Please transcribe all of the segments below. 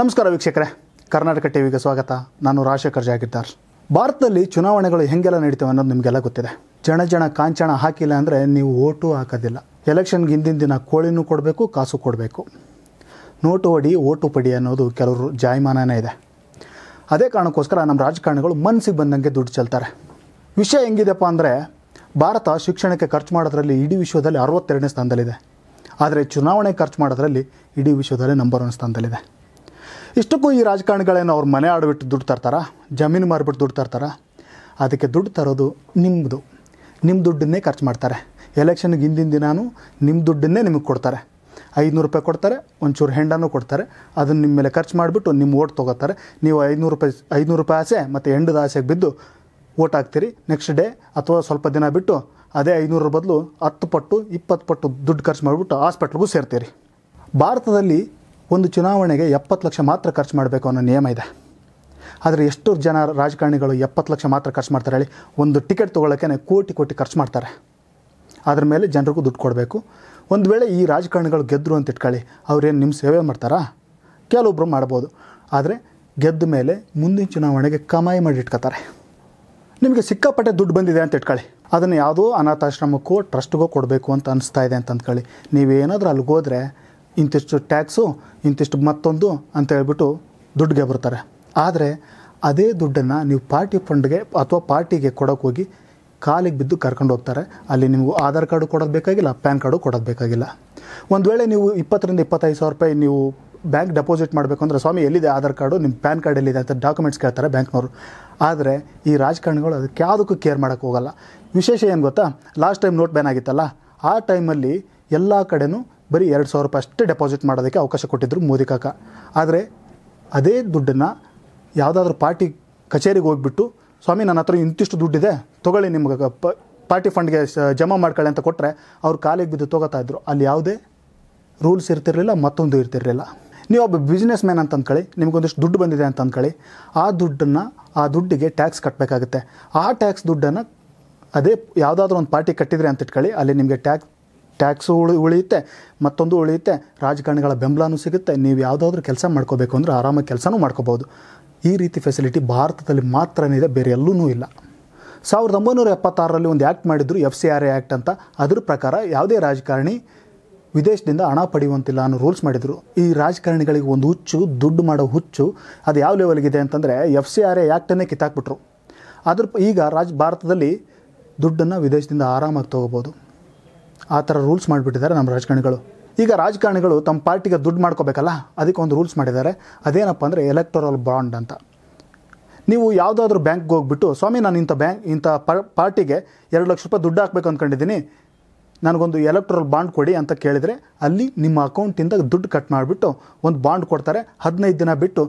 ನಮಸ್ಕಾರ ವೀಕ್ಷಕರೇ ಕರ್ನಾಟಕ ಟಿವಿಗೆ ಸ್ವಾಗತ ನಾನು ರಾಜಶೇಖರ್ ಜಾಗಿದ್ದಾರ್ ಭಾರತದಲ್ಲಿ ಚುನಾವಣೆಗಳು ಹೆಂಗೆಲ್ಲ ನಡೀತವೆ ಅನ್ನೋದು ನಿಮಗೆಲ್ಲ ಗೊತ್ತಿದೆ ಜನ ಜನ ಕಾಂಚಣ ಹಾಕಿಲ್ಲ ಅಂದರೆ ನೀವು ಓಟು ಹಾಕೋದಿಲ್ಲ ಎಲೆಕ್ಷನ್ಗೆ ಹಿಂದಿನ ದಿನ ಕೋಳಿನೂ ಕೊಡಬೇಕು ಕಾಸು ಕೊಡಬೇಕು ನೋಟು ಹೊಡಿ ಓಟು ಪಡಿ ಅನ್ನೋದು ಕೆಲವರು ಜಾಯಮಾನನೇ ಇದೆ ಅದೇ ಕಾರಣಕ್ಕೋಸ್ಕರ ನಮ್ಮ ರಾಜಕಾರಣಿಗಳು ಮನಸ್ಸಿಗೆ ಬಂದಂಗೆ ದುಡ್ಡು ಚೆಲ್ತಾರೆ ವಿಷಯ ಹೆಂಗಿದೆಪ್ಪ ಅಂದರೆ ಭಾರತ ಶಿಕ್ಷಣಕ್ಕೆ ಖರ್ಚು ಮಾಡೋದ್ರಲ್ಲಿ ಇಡೀ ವಿಶ್ವದಲ್ಲಿ ಅರವತ್ತೆರಡನೇ ಸ್ಥಾನದಲ್ಲಿದೆ ಆದರೆ ಚುನಾವಣೆ ಖರ್ಚು ಮಾಡೋದ್ರಲ್ಲಿ ಇಡೀ ವಿಶ್ವದಲ್ಲಿ ನಂಬರ್ ಒನ್ ಸ್ಥಾನದಲ್ಲಿದೆ ಇಷ್ಟಕ್ಕೂ ಈ ರಾಜಕಾರಣಿಗಳೇನು ಅವ್ರ ಮನೆ ಆಡ್ಬಿಟ್ಟು ದುಡ್ಡು ತರ್ತಾರ ಜಮೀನು ಮಾರಿಬಿಟ್ಟು ದುಡ್ಡು ತರ್ತಾರ ಅದಕ್ಕೆ ದುಡ್ಡು ತರೋದು ನಿಮ್ಮದು ನಿಮ್ಮ ದುಡ್ಡನ್ನೇ ಖರ್ಚು ಮಾಡ್ತಾರೆ ಎಲೆಕ್ಷನ್ಗೆ ಹಿಂದಿನ ದಿನಾನು ನಿಮ್ಮ ದುಡ್ಡನ್ನೇ ನಿಮಗೆ ಕೊಡ್ತಾರೆ ಐದುನೂರು ರೂಪಾಯಿ ಕೊಡ್ತಾರೆ ಒಂಚೂರು ಹೆಂಡನೂ ಕೊಡ್ತಾರೆ ಅದನ್ನು ನಿಮ್ಮ ಮೇಲೆ ಖರ್ಚು ಮಾಡಿಬಿಟ್ಟು ನಿಮ್ಮ ಓಟ್ ತೊಗೋತಾರೆ ನೀವು ಐದುನೂರು ರೂಪಾಯಿ ಐದುನೂರು ರೂಪಾಯಿ ಆಸೆ ಮತ್ತು ಹೆಂಡದ ಆಸೆಗೆ ಬಿದ್ದು ಓಟ್ ಹಾಕ್ತೀರಿ ನೆಕ್ಸ್ಟ್ ಡೇ ಅಥವಾ ಸ್ವಲ್ಪ ದಿನ ಬಿಟ್ಟು ಅದೇ ಐನೂರು ಬದಲು ಹತ್ತು ಪಟ್ಟು ಇಪ್ಪತ್ತು ಪಟ್ಟು ದುಡ್ಡು ಖರ್ಚು ಮಾಡಿಬಿಟ್ಟು ಹಾಸ್ಪಿಟ್ಲ್ಗೂ ಸೇರ್ತೀರಿ ಭಾರತದಲ್ಲಿ ಒಂದು ಚುನಾವಣೆಗೆ ಎಪ್ಪತ್ತು ಲಕ್ಷ ಮಾತ್ರ ಖರ್ಚು ಮಾಡಬೇಕು ಅನ್ನೋ ನಿಯಮ ಇದೆ ಆದರೆ ಎಷ್ಟು ಜನ ರಾಜಕಾರಣಿಗಳು ಎಪ್ಪತ್ತು ಲಕ್ಷ ಮಾತ್ರ ಖರ್ಚು ಮಾಡ್ತಾರೆ ಹೇಳಿ ಒಂದು ಟಿಕೆಟ್ ತೊಗೊಳಕ್ಕೆ ಕೋಟಿ ಕೋಟಿ ಖರ್ಚು ಮಾಡ್ತಾರೆ ಅದ್ರ ಮೇಲೆ ಜನರಿಗೂ ದುಡ್ಡು ಕೊಡಬೇಕು ಒಂದು ವೇಳೆ ಈ ರಾಜಕಾರಣಿಗಳು ಗೆದ್ದರು ಅಂತ ಇಟ್ಕೊಳ್ಳಿ ಅವರೇನು ನಿಮ್ಮ ಸೇವೆ ಮಾಡ್ತಾರಾ ಕೆಲವೊಬ್ಬರು ಮಾಡ್ಬೋದು ಆದರೆ ಗೆದ್ದ ಮೇಲೆ ಮುಂದಿನ ಚುನಾವಣೆಗೆ ಕಮಾಯಿ ಮಾಡಿ ಇಟ್ಕೋತಾರೆ ನಿಮಗೆ ಸಿಕ್ಕಾಪಟ್ಟೆ ದುಡ್ಡು ಬಂದಿದೆ ಅಂತ ಇಟ್ಕೊಳ್ಳಿ ಅದನ್ನು ಯಾವುದೋ ಅನಾಥಾಶ್ರಮಕ್ಕೂ ಟ್ರಸ್ಟ್ಗೋ ಕೊಡಬೇಕು ಅಂತ ಅನಿಸ್ತಾ ಇದೆ ಅಂತ ಅಂದ್ಕೊಳ್ಳಿ ನೀವೇನಾದರೂ ಅಲ್ಲಿಗೋದ್ರೆ ಇಂತಿಷ್ಟು ಟ್ಯಾಕ್ಸು ಇಂತಿಷ್ಟು ಮತ್ತೊಂದು ಅಂತ ಹೇಳ್ಬಿಟ್ಟು ದುಡ್ಡುಗೆ ಬರ್ತಾರೆ ಆದರೆ ಅದೇ ದುಡ್ಡನ್ನು ನೀವು ಪಾರ್ಟಿ ಫಂಡ್ಗೆ ಅಥವಾ ಪಾರ್ಟಿಗೆ ಕೊಡೋಕೆ ಹೋಗಿ ಕಾಲಿಗೆ ಬಿದ್ದು ಕರ್ಕೊಂಡು ಹೋಗ್ತಾರೆ ಅಲ್ಲಿ ನಿಮಗೂ ಆಧಾರ್ ಕಾರ್ಡು ಕೊಡೋದು ಬೇಕಾಗಿಲ್ಲ ಪ್ಯಾನ್ ಕಾರ್ಡು ಕೊಡೋದು ಬೇಕಾಗಿಲ್ಲ ಒಂದು ವೇಳೆ ನೀವು ಇಪ್ಪತ್ತರಿಂದ ಇಪ್ಪತ್ತೈದು ಸಾವಿರ ರೂಪಾಯಿ ನೀವು ಬ್ಯಾಂಕ್ ಡೆಪಾಸಿಟ್ ಮಾಡಬೇಕು ಅಂದರೆ ಸ್ವಾಮಿ ಎಲ್ಲಿದೆ ಆಧಾರ್ ಕಾರ್ಡು ನಿಮ್ಮ ಪ್ಯಾನ್ ಕಾರ್ಡ್ ಎಲ್ಲಿದೆ ಅಂತ ಡಾಕ್ಯುಮೆಂಟ್ಸ್ ಕೇಳ್ತಾರೆ ಬ್ಯಾಂಕ್ನವರು ಆದರೆ ಈ ರಾಜಕಾರಣಿಗಳು ಅದಕ್ಕೆ ಯಾವುದಕ್ಕೂ ಕೇರ್ ಮಾಡೋಕ್ಕೆ ಹೋಗಲ್ಲ ವಿಶೇಷ ಏನು ಗೊತ್ತಾ ಲಾಸ್ಟ್ ಟೈಮ್ ನೋಟ್ ಬ್ಯಾನ್ ಆಗಿತ್ತಲ್ಲ ಆ ಟೈಮಲ್ಲಿ ಎಲ್ಲ ಕಡೆನೂ ಬರೀ ಎರಡು ಸಾವಿರ ರೂಪಾಯಿ ಅಷ್ಟೇ ಡೆಪಾಸಿಟ್ ಮಾಡೋದಕ್ಕೆ ಅವಕಾಶ ಕೊಟ್ಟಿದ್ದರು ಮೋದಿ ಕಾಕ ಆದರೆ ಅದೇ ದುಡ್ಡನ್ನು ಯಾವುದಾದ್ರೂ ಪಾರ್ಟಿ ಕಚೇರಿಗೆ ಹೋಗಿಬಿಟ್ಟು ಸ್ವಾಮಿ ನನ್ನ ಹತ್ರ ಇಂತಿಷ್ಟು ದುಡ್ಡಿದೆ ತೊಗೊಳ್ಳಿ ನಿಮ್ಗೆ ಪ ಪಾರ್ಟಿ ಫಂಡ್ಗೆ ಜಮಾ ಮಾಡ್ಕೊಳ್ಳಿ ಅಂತ ಕೊಟ್ಟರೆ ಅವ್ರು ಕಾಲಿಗೆ ಬಿದ್ದು ತೊಗೋತಾ ಅಲ್ಲಿ ಯಾವುದೇ ರೂಲ್ಸ್ ಇರ್ತಿರಲಿಲ್ಲ ಮತ್ತೊಂದು ಇರ್ತಿರಲಿಲ್ಲ ನೀವು ಒಬ್ಬ ಬಿಸ್ನೆಸ್ ಮ್ಯಾನ್ ಅಂತ ಅಂದ್ಕೊಳ್ಳಿ ನಿಮಗೊಂದಿಷ್ಟು ದುಡ್ಡು ಬಂದಿದೆ ಅಂತ ಅಂದ್ಕೊಳ್ಳಿ ಆ ದುಡ್ಡನ್ನು ಆ ದುಡ್ಡಿಗೆ ಟ್ಯಾಕ್ಸ್ ಕಟ್ಟಬೇಕಾಗುತ್ತೆ ಆ ಟ್ಯಾಕ್ಸ್ ದುಡ್ಡನ್ನು ಅದೇ ಯಾವುದಾದ್ರೂ ಒಂದು ಪಾರ್ಟಿ ಕಟ್ಟಿದರೆ ಅಂತ ಇಟ್ಕೊಳ್ಳಿ ಅಲ್ಲಿ ನಿಮಗೆ ಟ್ಯಾಕ್ಸ್ ಟ್ಯಾಕ್ಸು ಉಳಿ ಉಳಿಯುತ್ತೆ ಮತ್ತೊಂದು ಉಳಿಯುತ್ತೆ ರಾಜಕಾರಣಿಗಳ ಬೆಂಬಲನೂ ಸಿಗುತ್ತೆ ನೀವು ಯಾವುದಾದ್ರೂ ಕೆಲಸ ಮಾಡ್ಕೋಬೇಕು ಅಂದರೆ ಆರಾಮಾಗಿ ಕೆಲಸನೂ ಮಾಡ್ಕೋಬೋದು ಈ ರೀತಿ ಫೆಸಿಲಿಟಿ ಭಾರತದಲ್ಲಿ ಮಾತ್ರ ಇದೆ ಬೇರೆ ಎಲ್ಲೂ ಇಲ್ಲ ಸಾವಿರದ ಒಂಬೈನೂರ ಎಪ್ಪತ್ತಾರರಲ್ಲಿ ಒಂದು ಆ್ಯಕ್ಟ್ ಮಾಡಿದ್ರು F C R A act ಅಂತ ಅದ್ರ ಪ್ರಕಾರ ಯಾವುದೇ ರಾಜಕಾರಣಿ ವಿದೇಶದಿಂದ ಹಣ ಪಡೆಯುವಂತಿಲ್ಲ ಅನ್ನೋ ರೂಲ್ಸ್ ಮಾಡಿದರು ಈ ರಾಜಕಾರಣಿಗಳಿಗೆ ಒಂದು ಹುಚ್ಚು ದುಡ್ಡು ಮಾಡೋ ಹುಚ್ಚು ಅದು ಯಾವ ಲೆವೆಲ್ಗಿದೆ ಅಂತಂದರೆ ಎಫ್ ಸಿ ಆರ್ ಎ ಆ್ಯಕ್ಟನ್ನೇ ಕಿತ್ತಾಕ್ಬಿಟ್ರು ಅದ್ರ ಈಗ ರಾಜ್ ಭಾರತದಲ್ಲಿ ದುಡ್ಡನ್ನು ವಿದೇಶದಿಂದ ಆರಾಮಾಗಿ ತೊಗೋಬೋದು ಆ ಥರ ರೂಲ್ಸ್ ಮಾಡಿಬಿಟ್ಟಿದ್ದಾರೆ ನಮ್ಮ ರಾಜಕಾರಣಿಗಳು ಈಗ ರಾಜಕಾರಣಿಗಳು ತಮ್ಮ ಪಾರ್ಟಿಗೆ ದುಡ್ಡು ಮಾಡ್ಕೋಬೇಕಲ್ಲ ಅದಕ್ಕೆ ಒಂದು ರೂಲ್ಸ್ ಮಾಡಿದ್ದಾರೆ ಅದೇನಪ್ಪ ಅಂದರೆ ಎಲೆಕ್ಟೋರಲ್ ಬಾಂಡ್ ಅಂತ ನೀವು ಯಾವುದಾದ್ರೂ ಬ್ಯಾಂಕ್ಗೆ ಹೋಗ್ಬಿಟ್ಟು ಸ್ವಾಮಿ ನಾನು ಇಂಥ ಬ್ಯಾಂಕ್ ಇಂಥ ಪಾರ್ಟಿಗೆ ಎರಡು ಲಕ್ಷ ರೂಪಾಯಿ ದುಡ್ಡು ಹಾಕಬೇಕು ಅಂದ್ಕೊಂಡಿದ್ದೀನಿ ನನಗೊಂದು ಎಲೆಕ್ಟ್ರಲ್ ಬಾಂಡ್ ಕೊಡಿ ಅಂತ ಕೇಳಿದರೆ ಅಲ್ಲಿ ನಿಮ್ಮ ಅಕೌಂಟಿಂದ ದುಡ್ಡು ಕಟ್ ಮಾಡಿಬಿಟ್ಟು ಒಂದು ಬಾಂಡ್ ಕೊಡ್ತಾರೆ ಹದಿನೈದು ದಿನ ಬಿಟ್ಟು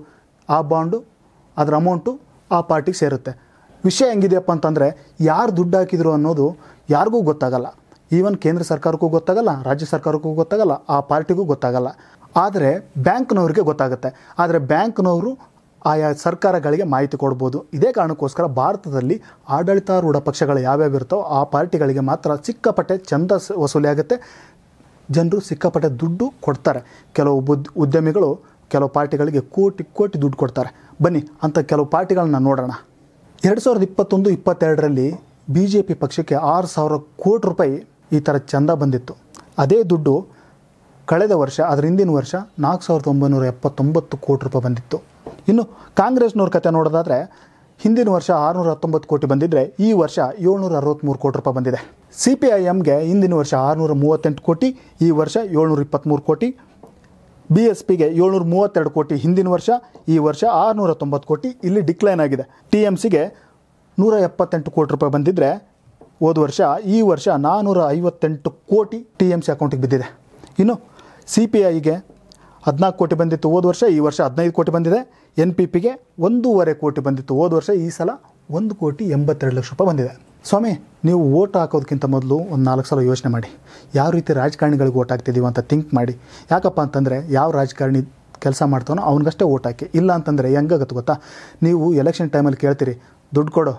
ಆ ಬಾಂಡು ಅದರ ಅಮೌಂಟು ಆ ಪಾರ್ಟಿಗೆ ಸೇರುತ್ತೆ ವಿಷಯ ಹೆಂಗಿದೆಯಪ್ಪ ಅಂತಂದರೆ ಯಾರು ದುಡ್ಡು ಹಾಕಿದ್ರು ಅನ್ನೋದು ಯಾರಿಗೂ ಗೊತ್ತಾಗಲ್ಲ ಈವನ್ ಕೇಂದ್ರ ಸರ್ಕಾರಕ್ಕೂ ಗೊತ್ತಾಗಲ್ಲ ರಾಜ್ಯ ಸರ್ಕಾರಕ್ಕೂ ಗೊತ್ತಾಗಲ್ಲ ಆ ಪಾರ್ಟಿಗೂ ಗೊತ್ತಾಗಲ್ಲ ಆದರೆ ಬ್ಯಾಂಕ್ನವ್ರಿಗೆ ಗೊತ್ತಾಗುತ್ತೆ ಆದರೆ ಬ್ಯಾಂಕ್ನವರು ಆಯಾ ಸರ್ಕಾರಗಳಿಗೆ ಮಾಹಿತಿ ಕೊಡ್ಬೋದು ಇದೇ ಕಾರಣಕ್ಕೋಸ್ಕರ ಭಾರತದಲ್ಲಿ ಆಡಳಿತಾರೂಢ ಪಕ್ಷಗಳು ಯಾವ್ಯಾವ ಇರ್ತೋ ಆ ಪಾರ್ಟಿಗಳಿಗೆ ಮಾತ್ರ ಸಿಕ್ಕಾಪಟ್ಟೆ ಚಂದ ವಸೂಲಿ ಆಗುತ್ತೆ ಜನರು ಸಿಕ್ಕಾಪಟ್ಟೆ ದುಡ್ಡು ಕೊಡ್ತಾರೆ ಕೆಲವು ಉದ್ಯಮಿಗಳು ಕೆಲವು ಪಾರ್ಟಿಗಳಿಗೆ ಕೋಟಿ ಕೋಟಿ ದುಡ್ಡು ಕೊಡ್ತಾರೆ ಬನ್ನಿ ಅಂತ ಕೆಲವು ಪಾರ್ಟಿಗಳನ್ನ ನೋಡೋಣ ಎರಡು ಸಾವಿರದ ಇಪ್ಪತ್ತೊಂದು ಇಪ್ಪತ್ತೆರಡರಲ್ಲಿ ಬಿ ಜೆ ಪಿ ಪಕ್ಷಕ್ಕೆ ಆರು ಸಾವಿರ ಕೋಟಿ ರೂಪಾಯಿ ಈ ಥರ ಚಂದ ಬಂದಿತ್ತು ಅದೇ ದುಡ್ಡು ಕಳೆದ ವರ್ಷ ಅದರ ಹಿಂದಿನ ವರ್ಷ ನಾಲ್ಕು ಸಾವಿರದ ಒಂಬೈನೂರ ಎಪ್ಪತ್ತೊಂಬತ್ತು ಕೋಟಿ ರೂಪಾಯಿ ಬಂದಿತ್ತು ಇನ್ನು ಕಾಂಗ್ರೆಸ್ನವ್ರ ಕತೆ ನೋಡೋದಾದರೆ ಹಿಂದಿನ ವರ್ಷ ಆರುನೂರ ಹತ್ತೊಂಬತ್ತು ಕೋಟಿ ಬಂದಿದ್ದರೆ ಈ ವರ್ಷ ಏಳ್ನೂರ ಅರವತ್ತ್ಮೂರು ಕೋಟಿ ರೂಪಾಯಿ ಬಂದಿದೆ ಸಿ ಪಿ ಐ ಎಮ್ಗೆ ಹಿಂದಿನ ವರ್ಷ ಆರುನೂರ ಮೂವತ್ತೆಂಟು ಕೋಟಿ ಈ ವರ್ಷ ಏಳ್ನೂರ ಇಪ್ಪತ್ತ್ಮೂರು ಕೋಟಿ ಬಿ ಎಸ್ ಪಿಗೆ ಏಳ್ನೂರ ಮೂವತ್ತೆರಡು ಕೋಟಿ ಹಿಂದಿನ ವರ್ಷ ಈ ವರ್ಷ ಆರುನೂರ ತೊಂಬತ್ತು ಕೋಟಿ ಇಲ್ಲಿ ಡಿಕ್ಲೈನ್ ಆಗಿದೆ ಟಿ ಎಮ್ ಸಿಗೆ ನೂರ ಎಪ್ಪತ್ತೆಂಟು ಕೋಟಿ ರೂಪಾಯಿ ಬಂದಿದ್ದರೆ ಹೋದ ವರ್ಷ ಈ ವರ್ಷ ನಾನ್ನೂರ ಐವತ್ತೆಂಟು ಕೋಟಿ ಟಿ ಎಮ್ ಸಿ ಅಕೌಂಟಿಗೆ ಬಿದ್ದಿದೆ ಇನ್ನು ಸಿ ಪಿ ಐಗೆ ಹದಿನಾಲ್ಕು ಕೋಟಿ ಬಂದಿತ್ತು ಹೋದ ವರ್ಷ ಈ ವರ್ಷ ಹದಿನೈದು ಕೋಟಿ ಬಂದಿದೆ ಎನ್ ಪಿ ಪಿಗೆ ಒಂದೂವರೆ ಕೋಟಿ ಬಂದಿತ್ತು ಹೋದ ವರ್ಷ ಈ ಸಲ ಒಂದು ಕೋಟಿ ಎಂಬತ್ತೆರಡು ಲಕ್ಷ ರೂಪಾಯಿ ಬಂದಿದೆ ಸ್ವಾಮಿ ನೀವು ಓಟ್ ಹಾಕೋದಕ್ಕಿಂತ ಮೊದಲು ಒಂದು ನಾಲ್ಕು ಸಲ ಯೋಚನೆ ಮಾಡಿ ಯಾವ ರೀತಿ ರಾಜಕಾರಣಿಗಳಿಗೆ ಓಟ್ ಹಾಕ್ತಿದ್ದೀವಿ ಅಂತ ಥಿಂಕ್ ಮಾಡಿ ಯಾಕಪ್ಪ ಅಂತಂದರೆ ಯಾವ ರಾಜಕಾರಣಿ ಕೆಲಸ ಮಾಡ್ತಾನೋ ಅವ್ನಿಗಷ್ಟೇ ಓಟ್ ಹಾಕಿ ಇಲ್ಲ ಅಂತಂದರೆ ಹೆಂಗಾಗತ್ತೆ ಗೊತ್ತಾ ನೀವು ಎಲೆಕ್ಷನ್ ಟೈಮಲ್ಲಿ ಕೇಳ್ತೀರಿ ದುಡ್ಡು ಕೊಡೋ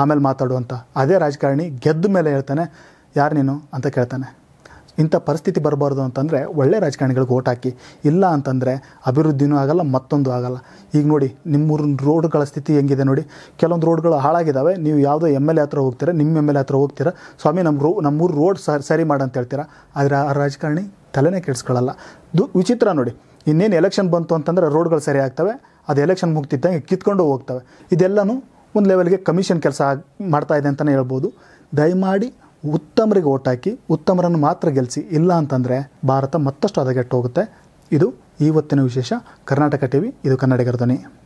ಆಮೇಲೆ ಮಾತಾಡು ಅಂತ ಅದೇ ರಾಜಕಾರಣಿ ಗೆದ್ದ ಮೇಲೆ ಹೇಳ್ತಾನೆ ಯಾರು ನೀನು ಅಂತ ಕೇಳ್ತಾನೆ ಇಂಥ ಪರಿಸ್ಥಿತಿ ಬರಬಾರ್ದು ಅಂತಂದರೆ ಒಳ್ಳೆ ರಾಜಕಾರಣಿಗಳಿಗೆ ಓಟ್ ಹಾಕಿ ಇಲ್ಲ ಅಂತಂದರೆ ಅಭಿವೃದ್ಧಿನೂ ಆಗಲ್ಲ ಮತ್ತೊಂದು ಆಗಲ್ಲ ಈಗ ನೋಡಿ ನಿಮ್ಮೂರ ರೋಡ್ಗಳ ಸ್ಥಿತಿ ಹೆಂಗಿದೆ ನೋಡಿ ಕೆಲವೊಂದು ರೋಡ್ಗಳು ಹಾಳಾಗಿದ್ದಾವೆ ನೀವು ಯಾವುದೋ ಎಮ್ ಎಲ್ ಎ ಹತ್ರ ಹೋಗ್ತೀರಾ ನಿಮ್ಮ ಎಮ್ ಎಲ್ ಎ ಹತ್ರ ಹೋಗ್ತೀರಾ ಸ್ವಾಮಿ ನಮ್ಮ ರೋ ನಮ್ಮೂರು ರೋಡ್ ಸರಿ ಸರಿ ಅಂತ ಹೇಳ್ತೀರಾ ಆದರೆ ಆ ರಾಜಕಾರಣಿ ತಲೆನೇ ಕೆಡಿಸ್ಕೊಳ್ಳಲ್ಲ ದು ವಿಚಿತ್ರ ನೋಡಿ ಇನ್ನೇನು ಎಲೆಕ್ಷನ್ ಬಂತು ಅಂತಂದರೆ ರೋಡ್ಗಳು ಸರಿ ಆಗ್ತವೆ ಅದು ಎಲೆಕ್ಷನ್ ಮುಗ್ತಿದ್ದಂಗೆ ಕಿತ್ಕೊಂಡು ಹೋಗ್ತವೆ ಇದೆಲ್ಲನೂ ಒಂದು ಲೆವೆಲ್ಗೆ ಕಮಿಷನ್ ಕೆಲಸ ಮಾಡ್ತಾ ಇದೆ ಅಂತಲೇ ಹೇಳ್ಬೋದು ದಯಮಾಡಿ ಉತ್ತಮರಿಗೆ ಓಟ್ ಹಾಕಿ ಉತ್ತಮರನ್ನು ಮಾತ್ರ ಗೆಲ್ಲಿಸಿ ಇಲ್ಲ ಅಂತಂದರೆ ಭಾರತ ಮತ್ತಷ್ಟು ಹದಗೆಟ್ಟು ಹೋಗುತ್ತೆ ಇದು ಇವತ್ತಿನ ವಿಶೇಷ ಕರ್ನಾಟಕ ಟಿ ವಿ ಇದು ಕನ್ನಡಿಗರ ಧ್ವನಿ